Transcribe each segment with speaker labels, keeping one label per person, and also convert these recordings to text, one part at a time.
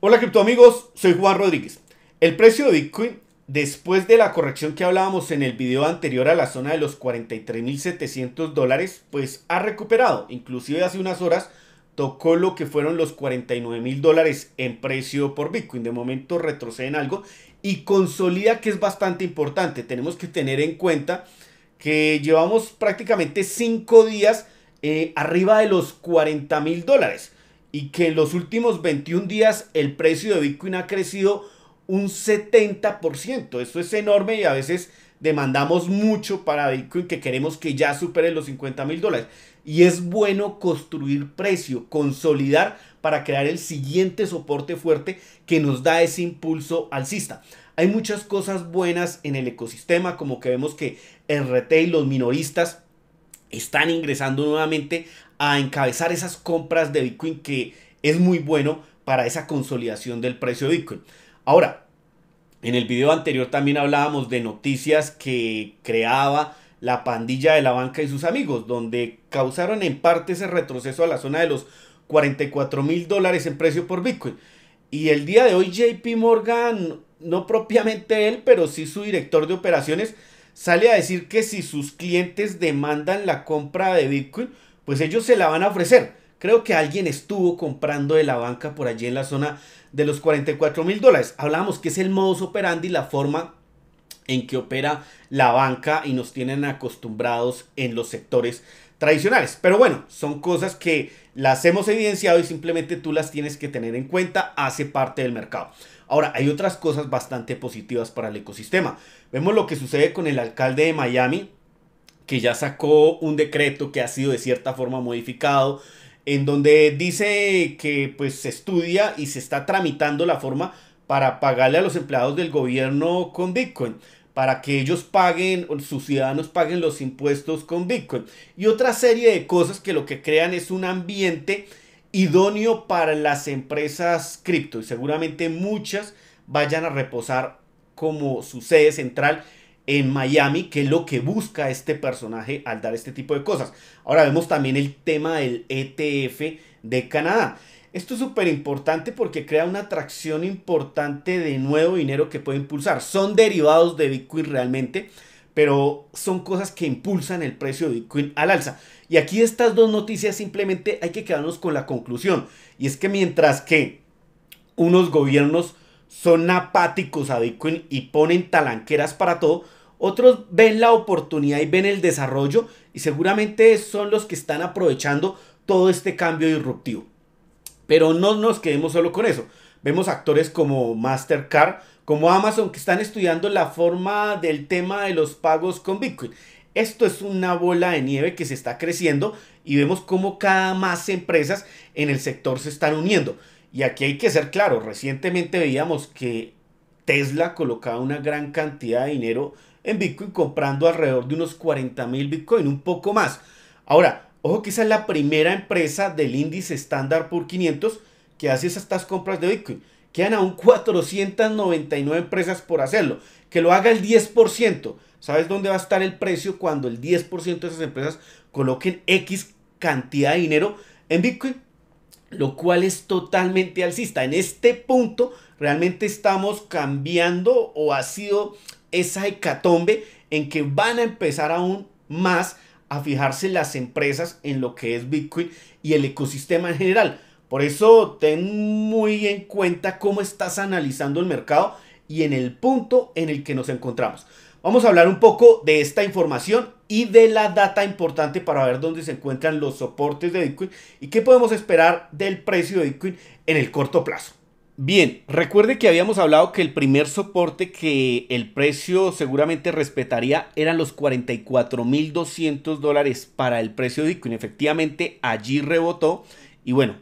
Speaker 1: Hola cripto amigos, soy Juan Rodríguez. El precio de Bitcoin, después de la corrección que hablábamos en el video anterior a la zona de los 43.700 dólares, pues ha recuperado. Inclusive hace unas horas tocó lo que fueron los 49.000 dólares en precio por Bitcoin. De momento retrocede en algo y consolida que es bastante importante. Tenemos que tener en cuenta que llevamos prácticamente 5 días eh, arriba de los 40.000 dólares y que en los últimos 21 días el precio de Bitcoin ha crecido un 70%. Esto es enorme y a veces demandamos mucho para Bitcoin que queremos que ya supere los 50 mil dólares. Y es bueno construir precio, consolidar para crear el siguiente soporte fuerte que nos da ese impulso alcista. Hay muchas cosas buenas en el ecosistema, como que vemos que el retail, los minoristas, están ingresando nuevamente a encabezar esas compras de Bitcoin que es muy bueno para esa consolidación del precio de Bitcoin. Ahora, en el video anterior también hablábamos de noticias que creaba la pandilla de la banca y sus amigos, donde causaron en parte ese retroceso a la zona de los 44 mil dólares en precio por Bitcoin. Y el día de hoy JP Morgan, no propiamente él, pero sí su director de operaciones, sale a decir que si sus clientes demandan la compra de Bitcoin, pues ellos se la van a ofrecer. Creo que alguien estuvo comprando de la banca por allí en la zona de los 44 mil dólares. Hablamos que es el modus operandi, la forma en que opera la banca y nos tienen acostumbrados en los sectores tradicionales. Pero bueno, son cosas que las hemos evidenciado y simplemente tú las tienes que tener en cuenta, hace parte del mercado. Ahora, hay otras cosas bastante positivas para el ecosistema. Vemos lo que sucede con el alcalde de Miami, que ya sacó un decreto que ha sido de cierta forma modificado, en donde dice que pues se estudia y se está tramitando la forma para pagarle a los empleados del gobierno con Bitcoin, para que ellos paguen, sus ciudadanos paguen los impuestos con Bitcoin. Y otra serie de cosas que lo que crean es un ambiente idóneo para las empresas cripto. Y seguramente muchas vayan a reposar como su sede central en Miami, que es lo que busca este personaje al dar este tipo de cosas. Ahora vemos también el tema del ETF de Canadá. Esto es súper importante porque crea una atracción importante de nuevo dinero que puede impulsar. Son derivados de Bitcoin realmente, pero son cosas que impulsan el precio de Bitcoin al alza. Y aquí estas dos noticias simplemente hay que quedarnos con la conclusión. Y es que mientras que unos gobiernos son apáticos a Bitcoin y ponen talanqueras para todo, otros ven la oportunidad y ven el desarrollo y seguramente son los que están aprovechando todo este cambio disruptivo. Pero no nos quedemos solo con eso. Vemos actores como Mastercard, como Amazon, que están estudiando la forma del tema de los pagos con Bitcoin. Esto es una bola de nieve que se está creciendo y vemos cómo cada más empresas en el sector se están uniendo. Y aquí hay que ser claro, recientemente veíamos que Tesla colocaba una gran cantidad de dinero en Bitcoin comprando alrededor de unos 40 mil Bitcoin, un poco más. Ahora, ojo que esa es la primera empresa del índice estándar por 500 que hace estas compras de Bitcoin. Quedan aún 499 empresas por hacerlo. Que lo haga el 10%. ¿Sabes dónde va a estar el precio cuando el 10% de esas empresas coloquen X cantidad de dinero en Bitcoin? lo cual es totalmente alcista. En este punto realmente estamos cambiando o ha sido esa hecatombe en que van a empezar aún más a fijarse las empresas en lo que es Bitcoin y el ecosistema en general. Por eso ten muy en cuenta cómo estás analizando el mercado y en el punto en el que nos encontramos. Vamos a hablar un poco de esta información y de la data importante para ver dónde se encuentran los soportes de Bitcoin y qué podemos esperar del precio de Bitcoin en el corto plazo. Bien, recuerde que habíamos hablado que el primer soporte que el precio seguramente respetaría eran los 44.200 dólares para el precio de Bitcoin. Efectivamente, allí rebotó y bueno,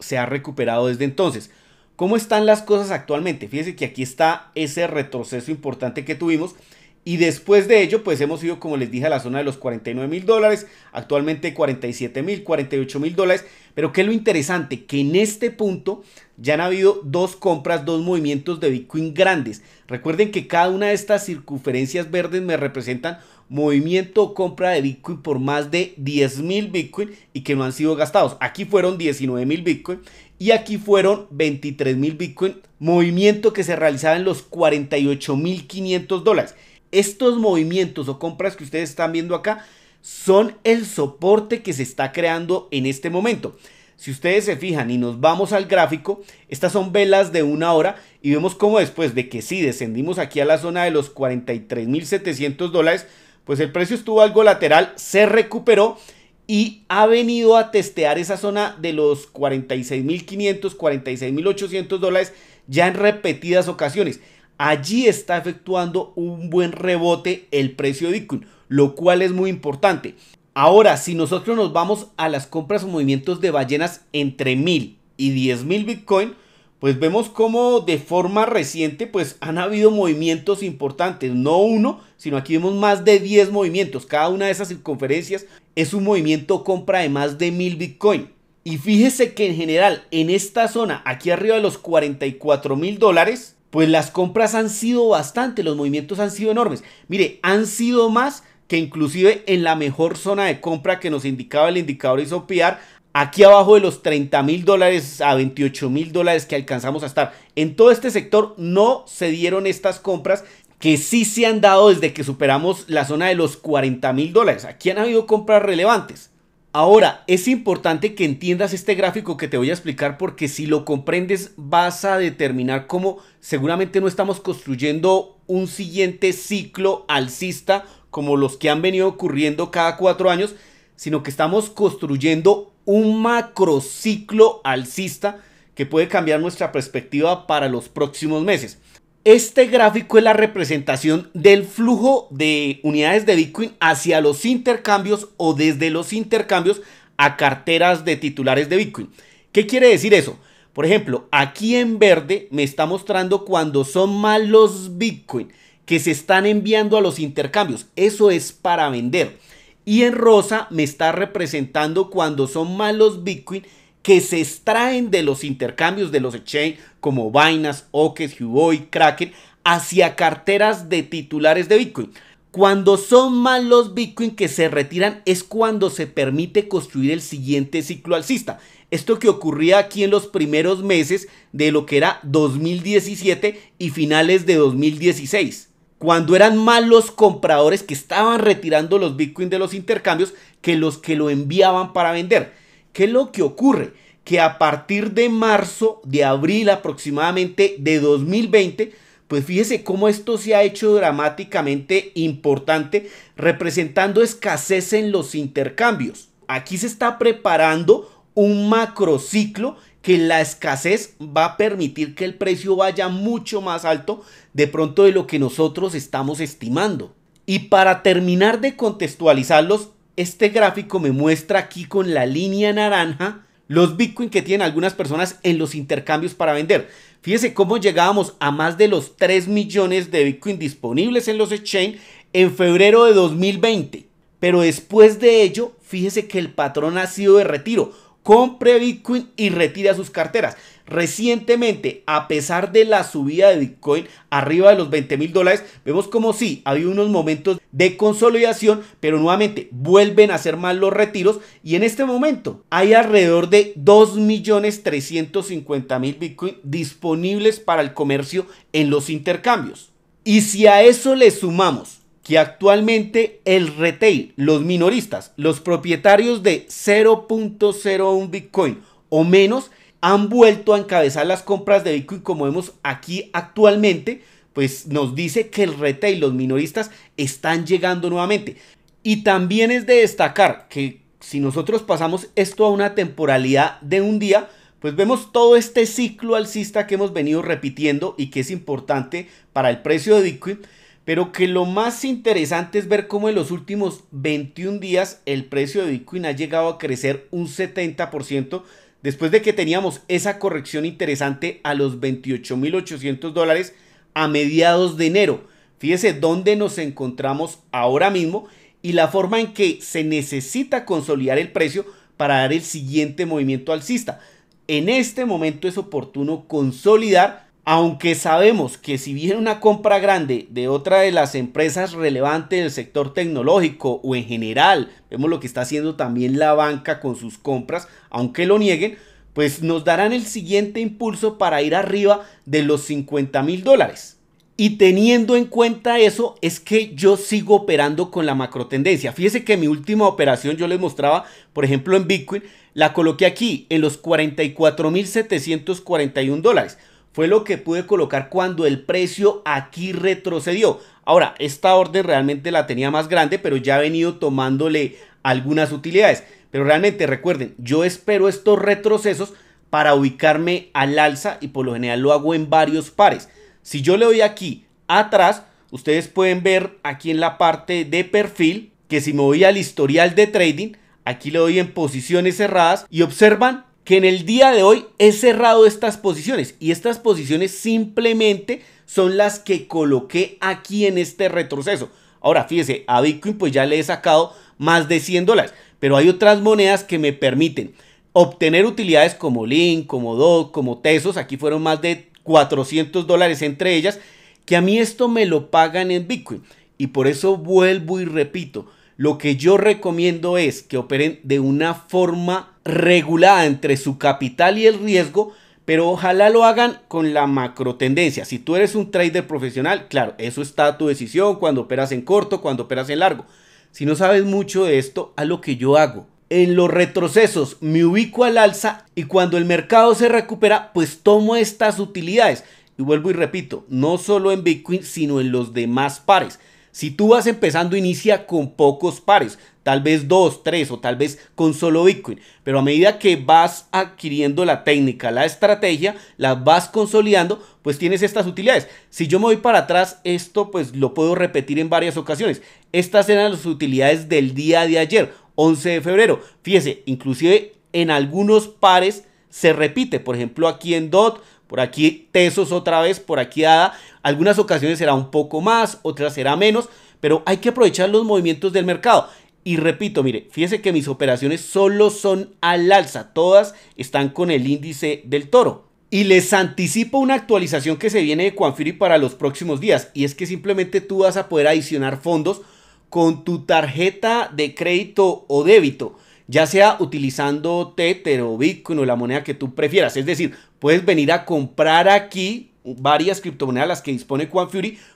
Speaker 1: se ha recuperado desde entonces. ¿Cómo están las cosas actualmente? Fíjese que aquí está ese retroceso importante que tuvimos y después de ello, pues hemos ido, como les dije, a la zona de los 49 mil dólares, actualmente 47 mil, 48 mil dólares. Pero que lo interesante, que en este punto ya han habido dos compras, dos movimientos de Bitcoin grandes. Recuerden que cada una de estas circunferencias verdes me representan movimiento o compra de Bitcoin por más de 10 mil Bitcoin y que no han sido gastados. Aquí fueron 19 mil Bitcoin y aquí fueron 23 mil Bitcoin, movimiento que se realizaba en los 48 mil 500 dólares. Estos movimientos o compras que ustedes están viendo acá son el soporte que se está creando en este momento. Si ustedes se fijan y nos vamos al gráfico, estas son velas de una hora y vemos cómo después de que sí descendimos aquí a la zona de los 43.700 dólares, pues el precio estuvo algo lateral, se recuperó y ha venido a testear esa zona de los 46.500, 46.800 dólares ya en repetidas ocasiones allí está efectuando un buen rebote el precio de Bitcoin, lo cual es muy importante. Ahora, si nosotros nos vamos a las compras o movimientos de ballenas entre 1000 y 10000 Bitcoin, pues vemos como de forma reciente pues han habido movimientos importantes, no uno, sino aquí vemos más de 10 movimientos. Cada una de esas circunferencias es un movimiento compra de más de 1000 Bitcoin. Y fíjese que en general en esta zona, aquí arriba de los 44 mil dólares, pues las compras han sido bastante, los movimientos han sido enormes. Mire, han sido más que inclusive en la mejor zona de compra que nos indicaba el indicador ISOPIAR, aquí abajo de los 30 mil dólares a 28 mil dólares que alcanzamos a estar. En todo este sector no se dieron estas compras que sí se han dado desde que superamos la zona de los 40 mil dólares. Aquí han habido compras relevantes. Ahora, es importante que entiendas este gráfico que te voy a explicar porque si lo comprendes vas a determinar cómo seguramente no estamos construyendo un siguiente ciclo alcista como los que han venido ocurriendo cada cuatro años, sino que estamos construyendo un macro ciclo alcista que puede cambiar nuestra perspectiva para los próximos meses. Este gráfico es la representación del flujo de unidades de Bitcoin hacia los intercambios o desde los intercambios a carteras de titulares de Bitcoin. ¿Qué quiere decir eso? Por ejemplo, aquí en verde me está mostrando cuando son malos Bitcoin que se están enviando a los intercambios. Eso es para vender. Y en rosa me está representando cuando son malos Bitcoin que se extraen de los intercambios de los exchange como Binance, Okes, Huobi, Kraken hacia carteras de titulares de Bitcoin. Cuando son malos los Bitcoin que se retiran es cuando se permite construir el siguiente ciclo alcista. Esto que ocurría aquí en los primeros meses de lo que era 2017 y finales de 2016 cuando eran malos los compradores que estaban retirando los Bitcoin de los intercambios que los que lo enviaban para vender. ¿Qué es lo que ocurre? Que a partir de marzo, de abril aproximadamente de 2020, pues fíjese cómo esto se ha hecho dramáticamente importante, representando escasez en los intercambios. Aquí se está preparando un macro ciclo que la escasez va a permitir que el precio vaya mucho más alto de pronto de lo que nosotros estamos estimando. Y para terminar de contextualizarlos, este gráfico me muestra aquí con la línea naranja los Bitcoin que tienen algunas personas en los intercambios para vender. Fíjese cómo llegábamos a más de los 3 millones de Bitcoin disponibles en los exchange en febrero de 2020. Pero después de ello, fíjese que el patrón ha sido de retiro. Compre Bitcoin y retira sus carteras. Recientemente, a pesar de la subida de Bitcoin arriba de los 20 mil dólares, vemos como si sí, había unos momentos de consolidación, pero nuevamente vuelven a ser mal los retiros y en este momento hay alrededor de 2.350.000 Bitcoin disponibles para el comercio en los intercambios. Y si a eso le sumamos que actualmente el retail, los minoristas, los propietarios de 0.01 Bitcoin o menos, han vuelto a encabezar las compras de Bitcoin como vemos aquí actualmente, pues nos dice que el retail, los minoristas están llegando nuevamente. Y también es de destacar que si nosotros pasamos esto a una temporalidad de un día, pues vemos todo este ciclo alcista que hemos venido repitiendo y que es importante para el precio de Bitcoin, pero que lo más interesante es ver cómo en los últimos 21 días el precio de Bitcoin ha llegado a crecer un 70% después de que teníamos esa corrección interesante a los 28.800 dólares a mediados de enero. Fíjese dónde nos encontramos ahora mismo y la forma en que se necesita consolidar el precio para dar el siguiente movimiento alcista. En este momento es oportuno consolidar aunque sabemos que si viene una compra grande de otra de las empresas relevantes del sector tecnológico o en general, vemos lo que está haciendo también la banca con sus compras, aunque lo nieguen, pues nos darán el siguiente impulso para ir arriba de los 50 mil dólares. Y teniendo en cuenta eso, es que yo sigo operando con la macro tendencia Fíjese que mi última operación yo les mostraba, por ejemplo, en Bitcoin, la coloqué aquí en los 44.741 dólares. Fue lo que pude colocar cuando el precio aquí retrocedió. Ahora, esta orden realmente la tenía más grande, pero ya ha venido tomándole algunas utilidades. Pero realmente recuerden, yo espero estos retrocesos para ubicarme al alza y por lo general lo hago en varios pares. Si yo le doy aquí atrás, ustedes pueden ver aquí en la parte de perfil que si me voy al historial de trading, aquí le doy en posiciones cerradas y observan que en el día de hoy he cerrado estas posiciones y estas posiciones simplemente son las que coloqué aquí en este retroceso. Ahora, fíjese, a Bitcoin pues ya le he sacado más de 100 dólares, pero hay otras monedas que me permiten obtener utilidades como Link, como DOG, como Tesos, aquí fueron más de 400 dólares entre ellas, que a mí esto me lo pagan en Bitcoin. Y por eso vuelvo y repito, lo que yo recomiendo es que operen de una forma regulada entre su capital y el riesgo, pero ojalá lo hagan con la macro tendencia. Si tú eres un trader profesional, claro, eso está tu decisión cuando operas en corto, cuando operas en largo. Si no sabes mucho de esto, a lo que yo hago. En los retrocesos me ubico al alza y cuando el mercado se recupera, pues tomo estas utilidades. Y vuelvo y repito, no solo en Bitcoin, sino en los demás pares. Si tú vas empezando, inicia con pocos pares, tal vez dos, tres o tal vez con solo Bitcoin. Pero a medida que vas adquiriendo la técnica, la estrategia, la vas consolidando, pues tienes estas utilidades. Si yo me voy para atrás, esto pues lo puedo repetir en varias ocasiones. Estas eran las utilidades del día de ayer, 11 de febrero. Fíjese, inclusive en algunos pares se repite, por ejemplo aquí en DOT, por aquí tesos otra vez, por aquí ADA, Algunas ocasiones será un poco más, otras será menos, pero hay que aprovechar los movimientos del mercado. Y repito, mire, fíjese que mis operaciones solo son al alza, todas están con el índice del toro. Y les anticipo una actualización que se viene de Quanfury para los próximos días. Y es que simplemente tú vas a poder adicionar fondos con tu tarjeta de crédito o débito ya sea utilizando Tether o Bitcoin o la moneda que tú prefieras. Es decir, puedes venir a comprar aquí varias criptomonedas las que dispone Juan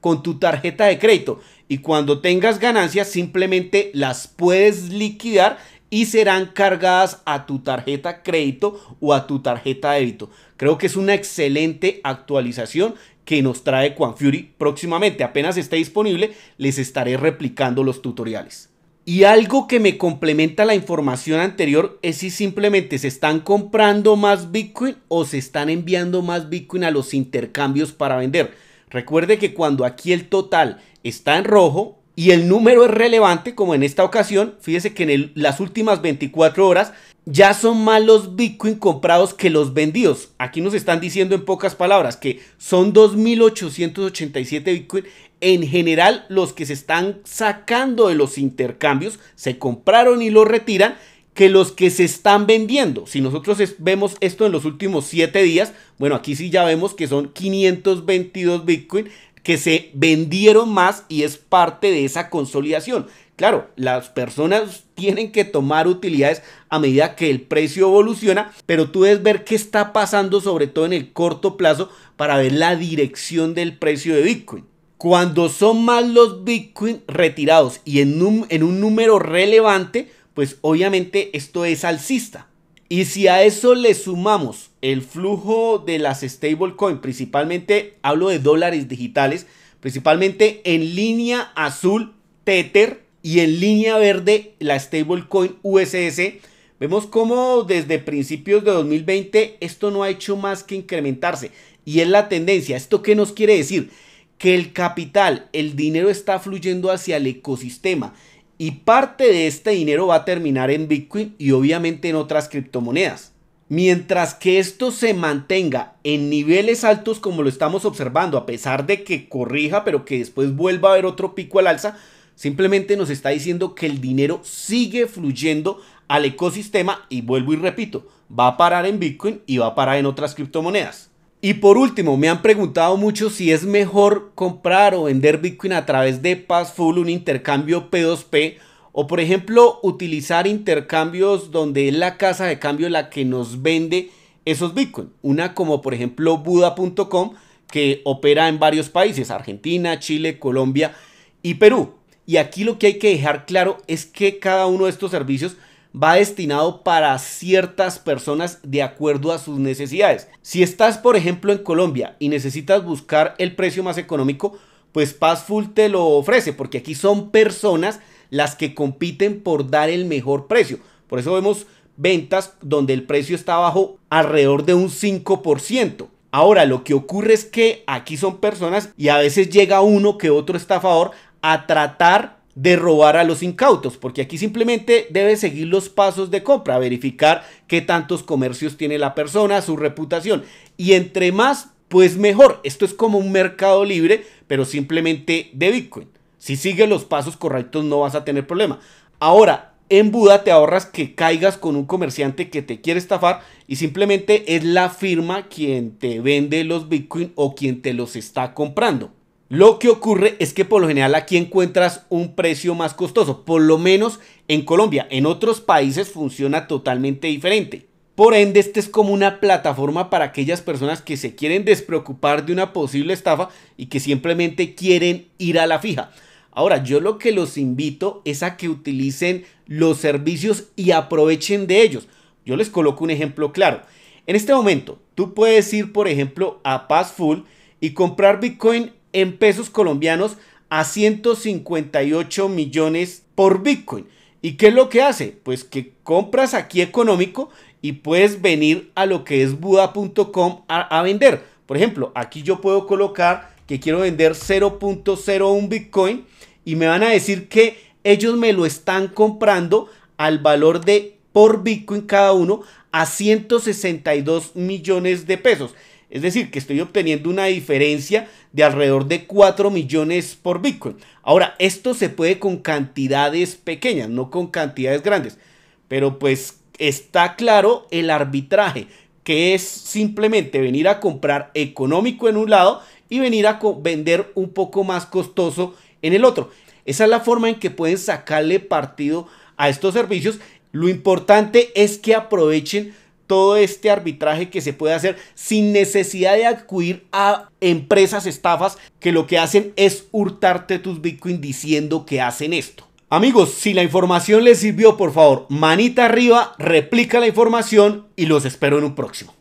Speaker 1: con tu tarjeta de crédito y cuando tengas ganancias simplemente las puedes liquidar y serán cargadas a tu tarjeta crédito o a tu tarjeta débito. Creo que es una excelente actualización que nos trae Juan próximamente. Apenas esté disponible, les estaré replicando los tutoriales. Y algo que me complementa la información anterior es si simplemente se están comprando más Bitcoin o se están enviando más Bitcoin a los intercambios para vender. Recuerde que cuando aquí el total está en rojo y el número es relevante, como en esta ocasión, fíjese que en las últimas 24 horas ya son más los Bitcoin comprados que los vendidos. Aquí nos están diciendo en pocas palabras que son 2.887 Bitcoin en general los que se están sacando de los intercambios, se compraron y los retiran, que los que se están vendiendo. Si nosotros vemos esto en los últimos 7 días, bueno, aquí sí ya vemos que son 522 Bitcoin que se vendieron más y es parte de esa consolidación. Claro, las personas tienen que tomar utilidades a medida que el precio evoluciona, pero tú debes ver qué está pasando sobre todo en el corto plazo para ver la dirección del precio de Bitcoin. Cuando son más los Bitcoin retirados y en un, en un número relevante, pues obviamente esto es alcista. Y si a eso le sumamos el flujo de las stablecoin, principalmente hablo de dólares digitales, principalmente en línea azul Tether y en línea verde la stablecoin USS, vemos cómo desde principios de 2020 esto no ha hecho más que incrementarse. Y es la tendencia. ¿Esto qué nos quiere decir? que el capital, el dinero está fluyendo hacia el ecosistema y parte de este dinero va a terminar en Bitcoin y obviamente en otras criptomonedas. Mientras que esto se mantenga en niveles altos como lo estamos observando, a pesar de que corrija, pero que después vuelva a haber otro pico al alza, simplemente nos está diciendo que el dinero sigue fluyendo al ecosistema y vuelvo y repito, va a parar en Bitcoin y va a parar en otras criptomonedas. Y por último, me han preguntado mucho si es mejor comprar o vender Bitcoin a través de Passful, un intercambio P2P, o por ejemplo utilizar intercambios donde es la casa de cambio la que nos vende esos Bitcoin. Una como por ejemplo Buda.com que opera en varios países, Argentina, Chile, Colombia y Perú. Y aquí lo que hay que dejar claro es que cada uno de estos servicios va destinado para ciertas personas de acuerdo a sus necesidades. Si estás, por ejemplo, en Colombia y necesitas buscar el precio más económico, pues Passful te lo ofrece, porque aquí son personas las que compiten por dar el mejor precio. Por eso vemos ventas donde el precio está bajo alrededor de un 5%. Ahora, lo que ocurre es que aquí son personas y a veces llega uno que otro estafador a tratar de robar a los incautos, porque aquí simplemente debe seguir los pasos de compra, verificar qué tantos comercios tiene la persona, su reputación. Y entre más, pues mejor. Esto es como un mercado libre, pero simplemente de Bitcoin. Si sigues los pasos correctos no vas a tener problema. Ahora, en Buda te ahorras que caigas con un comerciante que te quiere estafar y simplemente es la firma quien te vende los Bitcoin o quien te los está comprando. Lo que ocurre es que por lo general aquí encuentras un precio más costoso, por lo menos en Colombia. En otros países funciona totalmente diferente. Por ende, esta es como una plataforma para aquellas personas que se quieren despreocupar de una posible estafa y que simplemente quieren ir a la fija. Ahora, yo lo que los invito es a que utilicen los servicios y aprovechen de ellos. Yo les coloco un ejemplo claro. En este momento, tú puedes ir, por ejemplo, a Passful y comprar Bitcoin en pesos colombianos a 158 millones por Bitcoin. ¿Y qué es lo que hace? Pues que compras aquí económico y puedes venir a lo que es buda.com a, a, vender. Por ejemplo, aquí yo puedo colocar que quiero vender 0.01 Bitcoin y me van a decir que ellos me lo están comprando al valor de por Bitcoin cada uno a 162 millones de pesos. Es decir, que estoy obteniendo una diferencia de alrededor de 4 millones por Bitcoin. Ahora, esto se puede con cantidades pequeñas, no con cantidades grandes. Pero pues está claro el arbitraje, que es simplemente venir a comprar económico en un lado y venir a vender un poco más costoso en el otro. Esa es la forma en que pueden sacarle partido a estos servicios. Lo importante es que aprovechen todo este arbitraje que se puede hacer sin necesidad de acudir a empresas estafas que lo que hacen es hurtarte tus Bitcoin diciendo que hacen esto. Amigos, si la información les sirvió, por favor, manita arriba, replica la información y los espero en un próximo.